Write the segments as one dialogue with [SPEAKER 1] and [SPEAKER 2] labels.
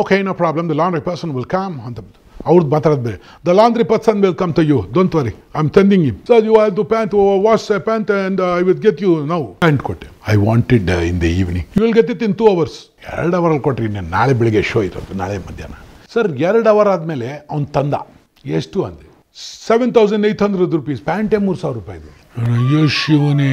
[SPEAKER 1] okay no problem The person person will ಅಂತ ಅವ್ರದ್ದು ಮಾತಾಡೋದು ಬೇರೆ the laundry person will come to you don't worry I am sending him sir you have to pant wash a pant and I will get you ನಾವು pant ಕೊಟ್ಟೆ I wanted in the evening you will get it in two hours ಎರಡು ಅವರಲ್ಲಿ ಕೊಟ್ಟರೆ ಇನ್ನೇನು ನಾಳೆ ಬೆಳಿಗ್ಗೆ show ಇರೋದು ನಾಳೆ ಮಧ್ಯಾಹ್ನ ಸರ್ ಎರಡು ಅವರ್ ಆದಮೇಲೆ ಅವ್ನು ತಂದ ಎಷ್ಟು ಅಂದೆ seven thousand eight hundred rupees ಪ್ಯಾಂಟೇ ಮೂರು ಸಾವಿರ ರೂಪಾಯಿದು ಶಿವನೇ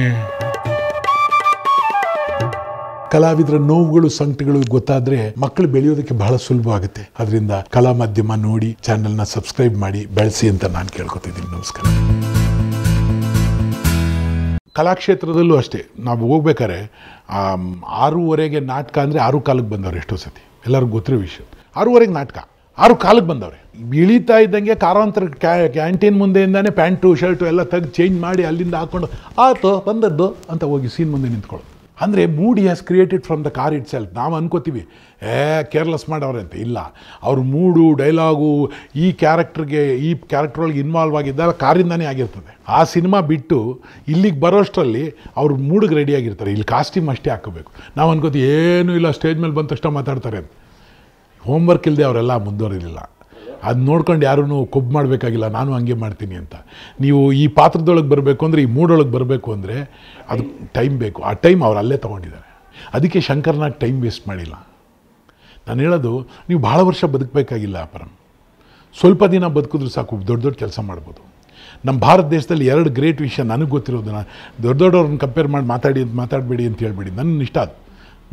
[SPEAKER 1] ಕಲಾವಿದರ ನೋವುಗಳು ಸಂಕಟಗಳು ಗೊತ್ತಾದ್ರೆ ಮಕ್ಕಳು ಬೆಳೆಯೋದಕ್ಕೆ ಬಹಳ ಸುಲಭ ಆಗುತ್ತೆ ಅದರಿಂದ ಕಲಾ ಮಾಧ್ಯಮ ನೋಡಿ ಚಾನೆಲ್ನ ಸಬ್ಸ್ಕ್ರೈಬ್ ಮಾಡಿ ಬೆಳೆಸಿ ಅಂತ ನಾನು ಕೇಳ್ಕೊತಿದ್ದೀನಿ ನಮಸ್ಕಾರ ಕಲಾಕ್ಷೇತ್ರದಲ್ಲೂ ಅಷ್ಟೇ ನಾವು ಹೋಗ್ಬೇಕಾದ್ರೆ ಆರೂವರೆಗೆ ನಾಟಕ ಅಂದರೆ ಆರು ಕಾಲಕ್ಕೆ ಬಂದವ್ರೆ ಎಷ್ಟೋ ಸತಿ ಎಲ್ಲರಿಗೂ ಗೊತ್ತಿರೋ ವಿಷಯ ಆರೂವರೆಗೆ ನಾಟಕ ಆರು ಕಾಲಕ್ಕೆ ಬಂದವ್ರೆ ಇಳಿತಾ ಇದ್ದಂಗೆ ಕಾರಾಂತರ ಕ್ಯಾಂಟೀನ್ ಮುಂದೆಯಿಂದಾನೇ ಪ್ಯಾಂಟು ಶರ್ಟು ಎಲ್ಲ ತೆಗೆದು ಚೇಂಜ್ ಮಾಡಿ ಅಲ್ಲಿಂದ ಹಾಕೊಂಡು ಆತೋ ಬಂದದ್ದು ಅಂತ ಹೋಗಿ ಸೀನ್ ಮುಂದೆ ನಿಂತ್ಕೊಳ್ಳೋದು ಅಂದರೆ ಮೂಡಿ has created from the car ಇಟ್ ಸೆಲ್ಫ್ ನಾವು ಅನ್ಕೋತೀವಿ ಏ ಕೇರ್ಲೆಸ್ ಮಾಡವ್ರೆ ಅಂತ ಇಲ್ಲ ಅವ್ರ ಮೂಡು ಡೈಲಾಗು ಈ ಕ್ಯಾರೆಕ್ಟ್ರಿಗೆ ಈ ಕ್ಯಾರೆಕ್ಟ್ರೊಳಗೆ ಇನ್ವಾಲ್ವ್ ಆಗಿದ್ದಾಗ ಕಾರಿಂದನೇ ಆಗಿರ್ತದೆ ಆ ಸಿನಿಮಾ ಬಿಟ್ಟು ಇಲ್ಲಿಗೆ ಬರೋಷ್ಟರಲ್ಲಿ ಅವ್ರ ಮೂಡಿಗೆ ರೆಡಿಯಾಗಿರ್ತಾರೆ ಇಲ್ಲಿ ಕಾಸ್ಟ್ಯೂಮ್ ಅಷ್ಟೇ ಹಾಕಬೇಕು ನಾವು ಅನ್ಕೋತೀವಿ ಏನೂ ಇಲ್ಲ ಸ್ಟೇಜ್ ಮೇಲೆ ಬಂದ ತಕ್ಷಣ ಮಾತಾಡ್ತಾರೆ ಅಂತ ಹೋಮ್ವರ್ಕ್ ಇಲ್ಲದೆ ಅವರೆಲ್ಲ ಮುಂದುವರಿಲಿಲ್ಲ ಅದು ನೋಡ್ಕೊಂಡು ಯಾರೂ ಕೊಬ್ಬು ಮಾಡಬೇಕಾಗಿಲ್ಲ ನಾನು ಹಂಗೆ ಮಾಡ್ತೀನಿ ಅಂತ ನೀವು ಈ ಪಾತ್ರದೊಳಗೆ ಬರಬೇಕು ಅಂದರೆ ಈ ಮೂಡೊಳಗೆ ಬರಬೇಕು ಅಂದರೆ ಅದು ಟೈಮ್ ಬೇಕು ಆ ಟೈಮ್ ಅವ್ರು ಅಲ್ಲೇ ತೊಗೊಂಡಿದ್ದಾರೆ ಅದಕ್ಕೆ ಶಂಕರ್ನಾಗ್ ಟೈಮ್ ವೇಸ್ಟ್ ಮಾಡಿಲ್ಲ ನಾನು ಹೇಳೋದು ನೀವು ಭಾಳ ವರ್ಷ ಬದುಕಬೇಕಾಗಿಲ್ಲ ಅಪರಂ ಸ್ವಲ್ಪ ದಿನ ಬದುಕಿದ್ರು ಸಾಕು ದೊಡ್ಡ ದೊಡ್ಡ ಕೆಲಸ ಮಾಡ್ಬೋದು ನಮ್ಮ ಭಾರತ ದೇಶದಲ್ಲಿ ಎರಡು ಗ್ರೇಟ್ ವಿಷಯ ನನಗೆ ಗೊತ್ತಿರೋದನ್ನ ದೊಡ್ಡ ದೊಡ್ಡವ್ರನ್ನ ಕಂಪೇರ್ ಮಾಡಿ ಮಾತಾಡಿ ಅಂತ ಮಾತಾಡಬೇಡಿ ಅಂತ ಹೇಳ್ಬೇಡಿ ನನ್ನ ಇಷ್ಟ ಅದು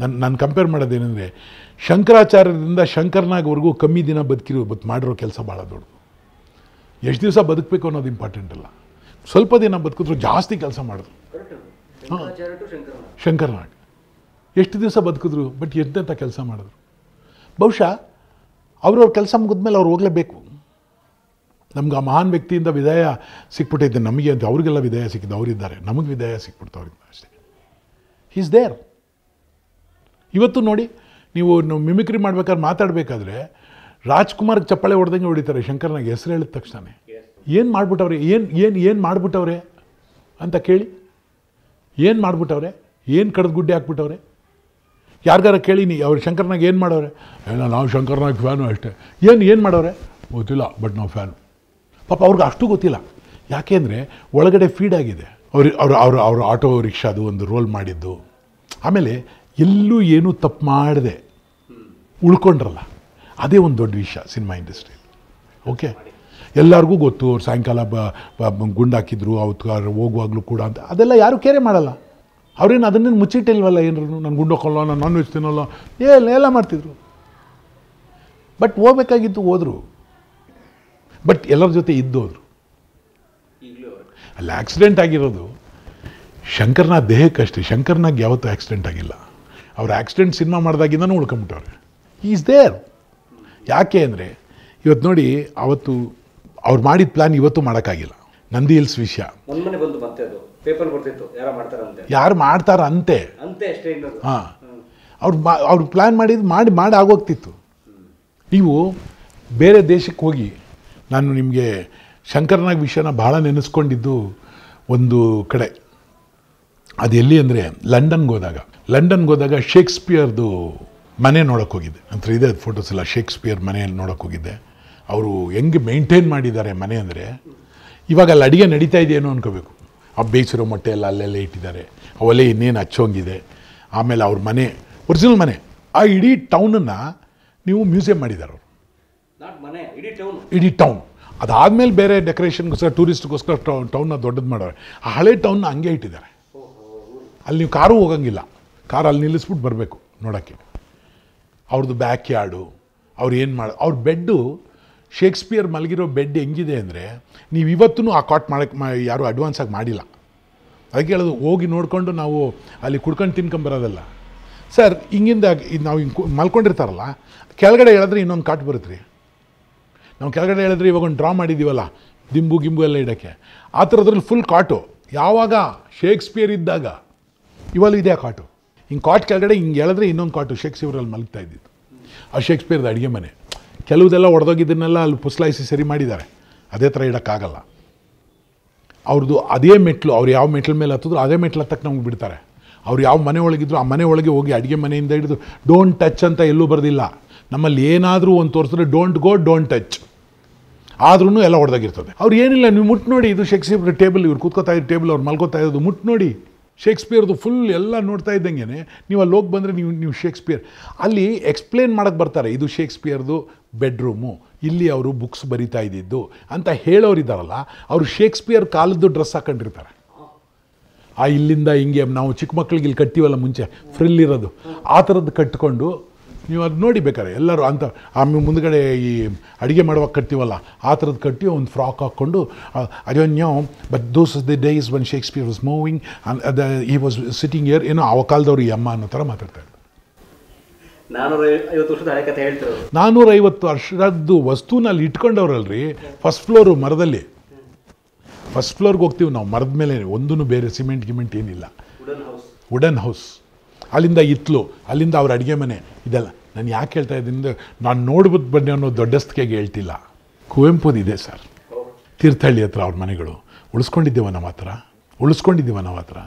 [SPEAKER 1] ನನ್ನ ನಾನು ಕಂಪೇರ್ ಮಾಡೋದೇನೆಂದರೆ ಶಂಕರಾಚಾರ್ಯರಿಂದ ಶಂಕರ್ನಾಗ್ವರೆಗೂ ಕಮ್ಮಿ ದಿನ ಬದುಕಿರೋ ಬದು ಮಾಡಿರೋ ಕೆಲಸ ಭಾಳ ದೊಡ್ಡದು ಎಷ್ಟು ದಿವಸ ಬದುಕಬೇಕು ಅನ್ನೋದು ಇಂಪಾರ್ಟೆಂಟ್ ಅಲ್ಲ ಸ್ವಲ್ಪ ದಿನ ಬದುಕಿದ್ರು ಜಾಸ್ತಿ ಕೆಲಸ ಮಾಡಿದ್ರು ಹಾಂ ಶಂಕರ್ನಾಗ್ ಎಷ್ಟು ದಿವಸ ಬದುಕಿದ್ರು ಬಟ್ ಎಂತೆಂಥ ಕೆಲಸ ಮಾಡಿದ್ರು ಬಹುಶಃ ಅವ್ರವ್ರ ಕೆಲಸ ಮುಗಿದ್ಮೇಲೆ ಅವ್ರು ಹೋಗಲೇಬೇಕು ನಮ್ಗೆ ಆ ಮಹಾನ್ ವ್ಯಕ್ತಿಯಿಂದ ವಿದಾಯ ಸಿಕ್ಬಿಟ್ಟಿದ್ದೆ ನಮಗೆ ಅಂತ ಅವರಿಗೆಲ್ಲ ವಿದಾಯ ಸಿಕ್ಕಿದ್ದು ಅವರಿದ್ದಾರೆ ನಮಗೆ ವಿದಾಯ ಸಿಕ್ಬಿಡ್ತು ಅವ್ರಿಗೆ ಅಷ್ಟೇ ಈಸ್ ದೇರ್ ಇವತ್ತು ನೋಡಿ ನೀವು ಮಿಮಿಕ್ರಿ ಮಾಡ್ಬೇಕಾದ್ರೆ ಮಾತಾಡಬೇಕಾದ್ರೆ ರಾಜ್ಕುಮಾರ್ ಚಪ್ಪಾಳೆ ಹೊಡೆದಂಗೆ ಹೊಡಿತಾರೆ ಶಂಕರ್ನಾಗೆ ಹೆಸರು ಹೇಳಿದ ತಕ್ಷಣ ಏನು ಮಾಡ್ಬಿಟ್ಟವ್ರೆ ಏನು ಏನು ಏನು ಮಾಡ್ಬಿಟ್ಟವ್ರೆ ಅಂತ ಕೇಳಿ ಏನು ಮಾಡ್ಬಿಟ್ಟವ್ರೆ ಏನು ಕಡ್ದು ಗುಡ್ಡೆ ಹಾಕ್ಬಿಟ್ಟವ್ರೆ ಯಾರಿಗಾರ ನೀ ಅವ್ರು ಶಂಕರ್ನಾಗ ಏನು ಮಾಡವ್ರೆ ಏನ ನಾವು ಶಂಕರ್ನಾಗ ಫ್ಯಾನು ಅಷ್ಟೇ ಏನು ಏನು ಮಾಡವ್ರೆ ಗೊತ್ತಿಲ್ಲ ಬಟ್ ನಾವು ಫ್ಯಾನು ಪಾಪ ಅವ್ರಿಗೆ ಅಷ್ಟು ಗೊತ್ತಿಲ್ಲ ಯಾಕೆಂದರೆ ಒಳಗಡೆ ಫೀಡಾಗಿದೆ ಅವ್ರು ಅವ್ರು ಅವ್ರು ಅವರು ಆಟೋ ರಿಕ್ಷಾದು ಒಂದು ರೋಲ್ ಮಾಡಿದ್ದು ಆಮೇಲೆ ಎಲ್ಲೂ ಏನೂ ತಪ್ಪು ಮಾಡದೆ ಉಳ್ಕೊಂಡ್ರಲ್ಲ ಅದೇ ಒಂದು ದೊಡ್ಡ ವಿಷಯ ಸಿನಿಮಾ ಇಂಡಸ್ಟ್ರಿ ಓಕೆ ಎಲ್ಲರಿಗೂ ಗೊತ್ತು ಅವ್ರು ಸಾಯಂಕಾಲ ಗುಂಡಾಕಿದ್ರು ಅವತ್ತು ಹೋಗುವಾಗಲೂ ಕೂಡ ಅಂತ ಅದೆಲ್ಲ ಯಾರೂ ಕೇರೆ ಮಾಡಲ್ಲ ಅವ್ರೇನು ಅದನ್ನೇನು ಮುಚ್ಚಿಟ್ಟಿಲ್ವಲ್ಲ ಏನರೂ ನಾನು ಗುಂಡೋಕ್ಕಲ್ಲ ನಾನು ನಾನ್ ವೆಜ್ ತಿನ್ನೋಲ್ಲ ಏ ಎಲ್ಲ ಮಾಡ್ತಿದ್ರು ಬಟ್ ಹೋಗ್ಬೇಕಾಗಿತ್ತು ಹೋದರು ಬಟ್ ಎಲ್ಲರ ಜೊತೆ ಇದ್ದು ಹೋದರು ಅಲ್ಲಿ ಆಕ್ಸಿಡೆಂಟ್ ಆಗಿರೋದು ಶಂಕರ್ನಾಗ್ ದೇಹಕ್ಕಷ್ಟೇ ಶಂಕರ್ನಾಗ್ ಯಾವತ್ತೂ ಆಕ್ಸಿಡೆಂಟ್ ಆಗಿಲ್ಲ ಅವ್ರು ಆಕ್ಸಿಡೆಂಟ್ ಸಿನಿಮಾ ಮಾಡಿದಾಗಿಂದನೂ ಉಳ್ಕೊಂಬಿಟ್ಟವ್ರೆ ಈಸ್ ದೇರ್ ಯಾಕೆ ಅಂದರೆ ಇವತ್ತು ನೋಡಿ ಅವತ್ತು ಅವ್ರು ಮಾಡಿದ ಪ್ಲ್ಯಾನ್ ಇವತ್ತು ಮಾಡೋಕ್ಕಾಗಿಲ್ಲ ನಂದಿ ಹಿಲ್ಸ್ ವಿಷಯ ಯಾರು ಮಾಡ್ತಾರಂತೆ ಅಂತೆ ಹಾಂ ಅವ್ರು ಮಾ ಅವ್ರು ಪ್ಲ್ಯಾನ್ ಮಾಡಿದ್ದು ಮಾಡಿ ಮಾಡಿ ಆಗೋಗ್ತಿತ್ತು ನೀವು ಬೇರೆ ದೇಶಕ್ಕೆ ಹೋಗಿ ನಾನು ನಿಮಗೆ ಶಂಕರನಾಗ್ ವಿಷಯನ ಭಾಳ ನೆನೆಸ್ಕೊಂಡಿದ್ದು ಒಂದು ಕಡೆ ಅದು ಎಲ್ಲಿ ಅಂದರೆ ಲಂಡನ್ಗೆ ಹೋದಾಗ ಲಂಡನ್ಗೆ ಹೋದಾಗ ಶೇಕ್ಸ್ಪಿಯರ್ದು ಮನೆ ನೋಡೋಕೆ ಹೋಗಿದ್ದೆ ನಂತರ ಇದೆ ಅದು ಫೋಟೋಸ್ ಎಲ್ಲ ಶೇಕ್ಸ್ಪಿಯರ್ ಮನೆಯಲ್ಲಿ ನೋಡೋಕೆ ಹೋಗಿದ್ದೆ ಅವರು ಹೆಂಗೆ ಮೇಂಟೈನ್ ಮಾಡಿದ್ದಾರೆ ಮನೆ ಅಂದರೆ ಇವಾಗ ಅಲ್ಲಿ ಅಡುಗೆ ನಡೀತಾ ಇದೆಯೇನೋ ಅನ್ಕೋಬೇಕು ಆ ಬೇಯಿಸಿರೋ ಮೊಟ್ಟೆ ಎಲ್ಲ ಅಲ್ಲೆಲ್ಲ ಇಟ್ಟಿದ್ದಾರೆ ಅವಲೇ ಇನ್ನೇನು ಹಚ್ಚೋಂಗಿದೆ ಆಮೇಲೆ ಅವ್ರ ಮನೆ ಒರಿಜಿನಲ್ ಮನೆ ಆ ಇಡೀ ಟೌನನ್ನು ನೀವು ಮ್ಯೂಸಿಯಂ ಮಾಡಿದ್ದಾರೆ ಅವರು ಇಡೀ ಟೌನ್ ಅದಾದಮೇಲೆ ಬೇರೆ ಡೆಕೋರೇಷನ್ಗೋಸ್ಕರ ಟೂರಿಸ್ಟ್ಗೋಸ್ಕರ ಟೌನ್ನ ದೊಡ್ಡದು ಮಾಡೋರು ಆ ಹಳೆ ಟೌನ್ನ ಹಂಗೆ ಇಟ್ಟಿದ್ದಾರೆ ಅಲ್ಲಿ ನೀವು ಕಾರು ಹೋಗಂಗಿಲ್ಲ ಕಾರಲ್ಲಿ ನಿಲ್ಲಿಸ್ಬಿಟ್ಟು ಬರಬೇಕು ನೋಡೋಕ್ಕೆ ಅವ್ರದ್ದು ಬ್ಯಾಕ್ ಯಾರ್ಡು ಅವ್ರು ಏನು ಮಾಡೋ ಅವ್ರ ಬೆಡ್ಡು ಶೇಕ್ಸ್ಪಿಯರ್ ಮಲಗಿರೋ ಬೆಡ್ ಹೆಂಗಿದೆ ಅಂದರೆ ನೀವು ಇವತ್ತೂ ಆ ಕಾಟ್ ಮಾಡೋಕ್ಕೆ ಮಾ ಯಾರೂ ಅಡ್ವಾನ್ಸಾಗಿ ಮಾಡಿಲ್ಲ ಅದಕ್ಕೆ ಹೇಳೋದು ಹೋಗಿ ನೋಡಿಕೊಂಡು ನಾವು ಅಲ್ಲಿ ಕುಡ್ಕೊಂಡು ತಿನ್ಕೊಂಡು ಬರೋದಲ್ಲ ಸರ್ ಹಿಂಗಿಂದ ಇದು ನಾವು ಹಿಂಗೆ ಮಲ್ಕೊಂಡಿರ್ತಾರಲ್ಲ ಕೆಳಗಡೆ ಹೇಳಿದ್ರೆ ಇನ್ನೊಂದು ಕಾಟ್ ಬರುತ್ತೆ ರೀ ನಾವು ಕೆಳಗಡೆ ಹೇಳಿದ್ರೆ ಇವಾಗ ಒಂದು ಡ್ರಾ ಮಾಡಿದ್ದೀವಲ್ಲ ದಿಂಬು ಗಿಂಬು ಎಲ್ಲ ಇಡೋಕ್ಕೆ ಆ ಥರದ್ರಲ್ಲಿ ಫುಲ್ ಕಾಟು ಯಾವಾಗ ಶೇಕ್ಸ್ಪಿಯರ್ ಇದ್ದಾಗ ಇವಾಗ ಇದೆ ಕಾಟು ಹಿಂಗೆ ಕಾಟ್ ಕೆಳಗಡೆ ಹಿಂಗೆ ಹೇಳಿದ್ರೆ ಇನ್ನೊಂದು ಕಾಟು ಶೇಕ್ಸ್ಪಿಯರಲ್ಲಿ ಮಲಗ್ತಾ ಇದ್ದಿತ್ತು ಆ ಶೇಕ್ಸ್ಪಿಯರ್ದು ಅಡುಗೆ ಮನೆ ಕೆಲವುದೆಲ್ಲ ಒಡೆದೋಗಿದ್ದನ್ನೆಲ್ಲ ಅಲ್ಲಿ ಪುಸ್ಲಾಯಿಸಿ ಸರಿ ಮಾಡಿದ್ದಾರೆ ಅದೇ ಥರ ಇಡೋಕ್ಕಾಗಲ್ಲ ಅವ್ರದ್ದು ಅದೇ ಮೆಟ್ಲು ಅವ್ರು ಯಾವ ಮೆಟ್ಲ ಮೇಲೆ ಹತ್ತಿದ್ರು ಅದೇ ಮೆಟ್ಲು ಹತ್ತಕ್ಕೆ ನಮ್ಗೆ ಬಿಡ್ತಾರೆ ಅವ್ರು ಯಾವ ಮನೆ ಒಳಗಿದ್ರು ಆ ಮನೆ ಒಳಗೆ ಹೋಗಿ ಅಡುಗೆ ಮನೆಯಿಂದ ಹಿಡಿದು ಡೋಂಟ್ ಟಚ್ ಅಂತ ಎಲ್ಲೂ ಬರೆದಿಲ್ಲ ನಮ್ಮಲ್ಲಿ ಏನಾದರೂ ಒಂದು ತೋರಿಸಿದ್ರೆ ಡೋಂಟ್ ಗೋ ಡೋಂಟ್ ಟಚ್ ಆದ್ರೂ ಎಲ್ಲ ಹೊಡೆದಾಗಿರ್ತದೆ ಅವ್ರು ಏನಿಲ್ಲ ನೀವು ಮುಟ್ಟು ನೋಡಿ ಇದು ಶೇಕ್ಸ್ಪಿಯರ್ ಟೇಬಲ್ ಇವ್ರು ಕೂತ್ಕೋತಾ ಇದ್ರು ಟೇಬಲ್ ಅವ್ರು ಮಲ್ಕೋತಾ ಇರೋದು ಮುಟ್ಟು ನೋಡಿ ಶೇಕ್ಸ್ಪಿಯರ್ದು ಫುಲ್ ಎಲ್ಲ ನೋಡ್ತಾ ಇದ್ದಂಗೆ ನೀವು ಅಲ್ಲಿ ಹೋಗಿ ಬಂದರೆ ನೀವು ನೀವು ಶೇಕ್ಸ್ಪಿಯರ್ ಅಲ್ಲಿ ಎಕ್ಸ್ಪ್ಲೇನ್ ಮಾಡೋಕ್ಕೆ ಬರ್ತಾರೆ ಇದು ಶೇಕ್ಸ್ಪಿಯರ್ದು ಬೆಡ್ರೂಮು ಇಲ್ಲಿ ಅವರು ಬುಕ್ಸ್ ಬರಿತಾ ಇದ್ದಿದ್ದು ಅಂತ ಹೇಳೋರು ಇದ್ದಾರಲ್ಲ ಅವರು ಶೇಕ್ಸ್ಪಿಯರ್ ಕಾಲದ್ದು ಡ್ರೆಸ್ ಹಾಕೊಂಡಿರ್ತಾರೆ ಆ ಇಲ್ಲಿಂದ ಹಿಂಗೆ ನಾವು ಚಿಕ್ಕ ಮಕ್ಕಳಿಗೆ ಇಲ್ಲಿ ಕಟ್ಟಿವಲ್ಲ ಮುಂಚೆ ಫ್ರಿಲ್ ಇರೋದು ಆ ಥರದ್ದು ಕಟ್ಕೊಂಡು ನೀವು ಅದು ನೋಡಿ ಬೇಕಾರೆ ಎಲ್ಲರೂ ಅಂತ ಆಮೇಲೆ ಮುಂದ್ಗಡೆ ಈ ಅಡುಗೆ ಮಾಡುವಾಗ ಕಟ್ತೀವಲ್ಲ ಆ ಥರದ್ದು ಕಟ್ಟಿ ಒಂದು ಫ್ರಾಕ್ ಹಾಕ್ಕೊಂಡು ಅದೊನ್ಯೋ but those is day is one Shakespeare was moving ಅದ ಈ ವಾಸ್ ಸಿಟಿಂಗ್ ಇಯರ್ ಏನೋ ಆ ಕಾಲದವ್ರು ಈ ಅಮ್ಮ ಅನ್ನೋ ಥರ ಮಾತಾಡ್ತಾರೆ ನಾನೂರೈವತ್ತು ವರ್ಷದ್ದು ವಸ್ತುನ ಅಲ್ಲಿ ಇಟ್ಕೊಂಡವ್ರಲ್ರಿ ಫಸ್ಟ್ ಫ್ಲೋರು ಮರದಲ್ಲಿ ಫಸ್ಟ್ ಫ್ಲೋರ್ಗೆ ಹೋಗ್ತೀವಿ ನಾವು ಮರದ ಮೇಲೆ ಒಂದೂ ಬೇರೆ ಸಿಮೆಂಟ್ ಗಿಮೆಂಟ್ ಏನಿಲ್ಲ ವುಡನ್ ಹೌಸ್ ಅಲ್ಲಿಂದ ಇತ್ಲು ಅಲ್ಲಿಂದ ಅವ್ರ ಅಡುಗೆ ಮನೆ ಇದೆಲ್ಲ ನಾನು ಯಾಕೆ ಹೇಳ್ತಾ ಇದ್ದೀನಿ ನಾನು ನೋಡ್ಬಿಟ್ಟು ಬನ್ನಿ ಅನ್ನೋ ದೊಡ್ಡಸ್ತಿಗೆ ಹೇಳ್ತಿಲ್ಲ ಇದೆ ಸರ್ ತೀರ್ಥಹಳ್ಳಿ ಹತ್ರ ಅವ್ರ ಮನೆಗಳು ಉಳಿಸ್ಕೊಂಡಿದ್ದೇವ ನಮ್ಮ ಹತ್ರ ಉಳಿಸ್ಕೊಂಡಿದ್ದೀವ ನಮ್ಮ ಹತ್ರ